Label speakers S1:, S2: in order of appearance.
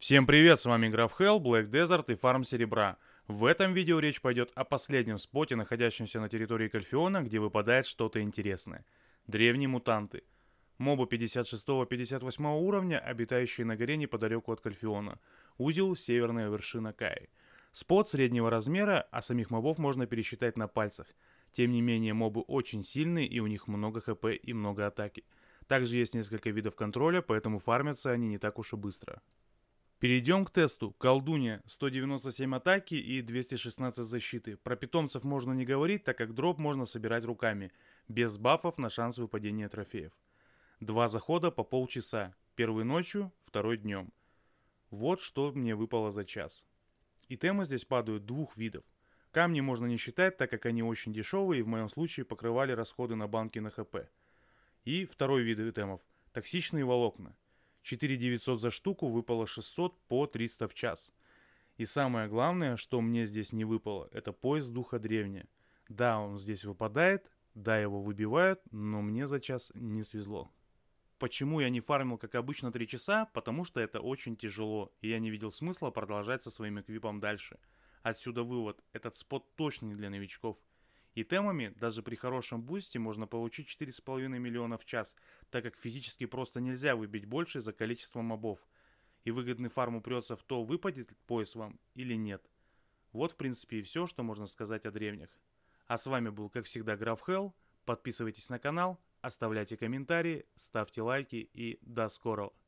S1: Всем привет, с вами Граф Хелл, Black Desert и Фарм Серебра. В этом видео речь пойдет о последнем споте, находящемся на территории Кальфиона, где выпадает что-то интересное. Древние мутанты. Мобы 56-58 уровня, обитающие на горе неподалеку от Кальфиона. Узел «Северная вершина Каи». Спот среднего размера, а самих мобов можно пересчитать на пальцах. Тем не менее, мобы очень сильные и у них много хп и много атаки. Также есть несколько видов контроля, поэтому фармятся они не так уж и быстро. Перейдем к тесту. Колдунья. 197 атаки и 216 защиты. Про питомцев можно не говорить, так как дроп можно собирать руками. Без бафов на шанс выпадения трофеев. Два захода по полчаса. Первый ночью, второй днем. Вот что мне выпало за час. И темы здесь падают двух видов. Камни можно не считать, так как они очень дешевые и в моем случае покрывали расходы на банки на ХП. И второй вид темов – токсичные волокна – 4 900 за штуку выпало 600 по 300 в час. И самое главное, что мне здесь не выпало, это пояс духа древня. Да, он здесь выпадает, да, его выбивают, но мне за час не свезло. Почему я не фармил, как обычно, 3 часа? Потому что это очень тяжело, и я не видел смысла продолжать со своим эквипом дальше. Отсюда вывод, этот спот точно не для новичков – и темами даже при хорошем бусте можно получить 4,5 миллиона в час, так как физически просто нельзя выбить больше за количество мобов. И выгодный фарм упрется в то, выпадет пояс вам или нет. Вот в принципе и все, что можно сказать о древних. А с вами был как всегда Граф Хелл. Подписывайтесь на канал, оставляйте комментарии, ставьте лайки и до скорого.